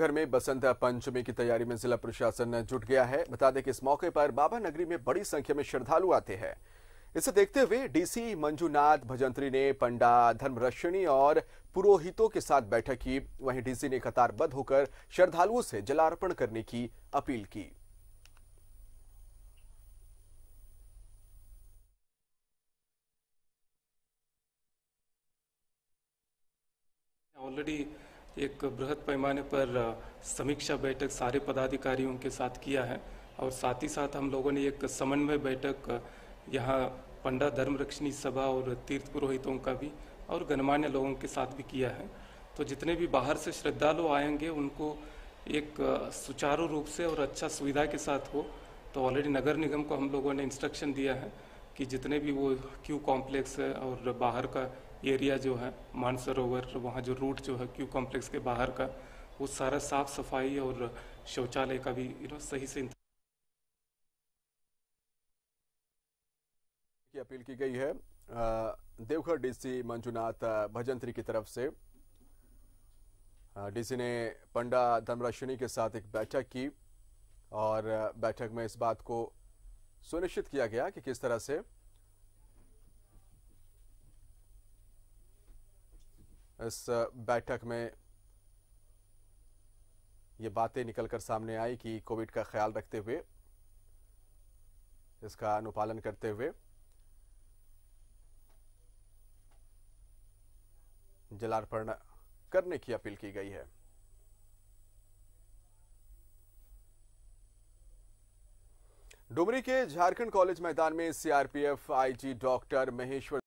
घर में बसंत पंचमी की तैयारी में जिला प्रशासन जुट गया है बता दें कि इस मौके पर बाबा नगरी में बड़ी संख्या में श्रद्धालु आते हैं इसे देखते हुए डीसी मंजूनाथ भजंत्री ने पंडा धर्मरक्षिणी और पुरोहितों के साथ बैठक की वहीं डीसी ने कतारबद्ध होकर श्रद्धालुओं से जलार्पण करने की अपील की ऑलरेडी एक बृहद पैमाने पर समीक्षा बैठक सारे पदाधिकारियों के साथ किया है और साथ ही साथ हम लोगों ने एक समन्वय बैठक यहाँ पंडा धर्मरक्षिणी सभा और तीर्थ पुरोहितों का भी और गणमान्य लोगों के साथ भी किया है तो जितने भी बाहर से श्रद्धालु आएंगे उनको एक सुचारू रूप से और अच्छा सुविधा के साथ हो तो ऑलरेडी नगर निगम को हम लोगों ने इंस्ट्रक्शन दिया है कि जितने भी वो क्यू कॉम्प्लेक्स है और बाहर का एरिया जो है मानसरोवर वहाँ जो रूट जो है क्यू कॉम्प्लेक्स के बाहर का वो सारा साफ सफाई और शौचालय का भी यू नो सही से की अपील की गई है देवघर डीसी मंजुनाथ भजंत्री की तरफ से डीसी ने पंडा धर्मराशिनी के साथ एक बैठक की और बैठक में इस बात को सुनिश्चित किया गया कि किस तरह से इस बैठक में ये बातें निकलकर सामने आई कि कोविड का ख्याल रखते हुए इसका अनुपालन करते हुए जलार्पण करने की अपील की गई है डुमरी के झारखंड कॉलेज मैदान में सीआरपीएफ आईजी डॉक्टर महेश्वर